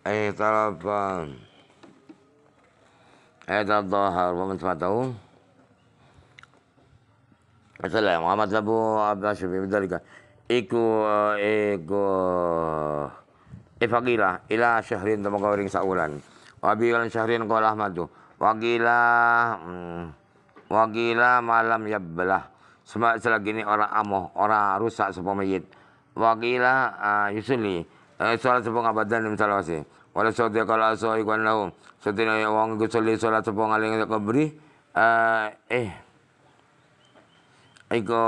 Eh tarap Eh tarap doha Bukan tempat tahu Masalah Muhammad Abu Abdul Syafi Bidalika Iku eh, Iku Ifaqila eh, Ila syahrin Tama kau ring sa'ulan Wabi ulan syahrin Kau lahmat tu Wagila hmm, malam Ya belah Sebab selagi ini Orang amoh Orang rusak Sepamayit Wagila ah, Yusuli Wagila Eh, salat sepong abadan ng salawasi. Wala sa tiyak kalau so ikwan lahu. Sa ya awang ikut sholat salat sepong aling keberi, Eh. Iko.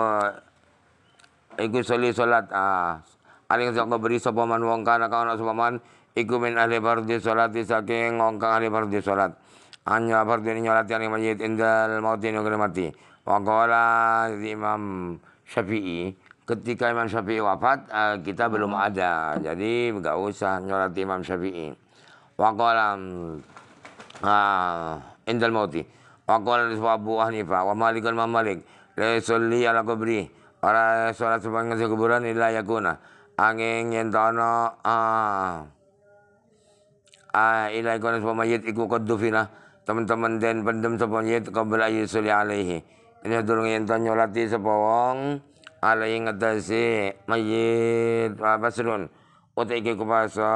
Eh. ikut soli solat, ah, Aling sa kabri sa wong kana kau nak paman. Iku min ahli fardi salat saking wong kang ahli parti sholat. Anya fardi ninyolat yang majid indal mautin yung mati. Wakola imam Syafi'i ketika Imam Syafi'i wafat eh, kita belum hmm. ada jadi nggak usah nyolat Imam Syafi'i wakolam uh, eh, indal mauti waqala Abu Hanifah wa Malik al Malik la yusalli ala sholat ora salat sepanjang kuburan illa yakuna angin nyentono ah eh, ah ila yakuna semayit iku qaddufina teman-teman dan pendem sapa mayit qabla yusalli alaihi ini durung yen nyolati sapa wong alai ngatasi mayit wa baslun uti iki kupasa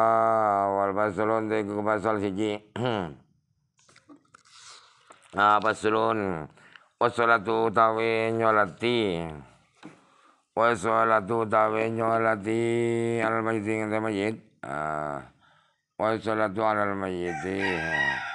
wal baslun uti iki kupasa siji ah baslun wasolatu tawe nyolati wasolatu tawe nyolati al mayit ngatasi mayit ah, wasolatu alal mayit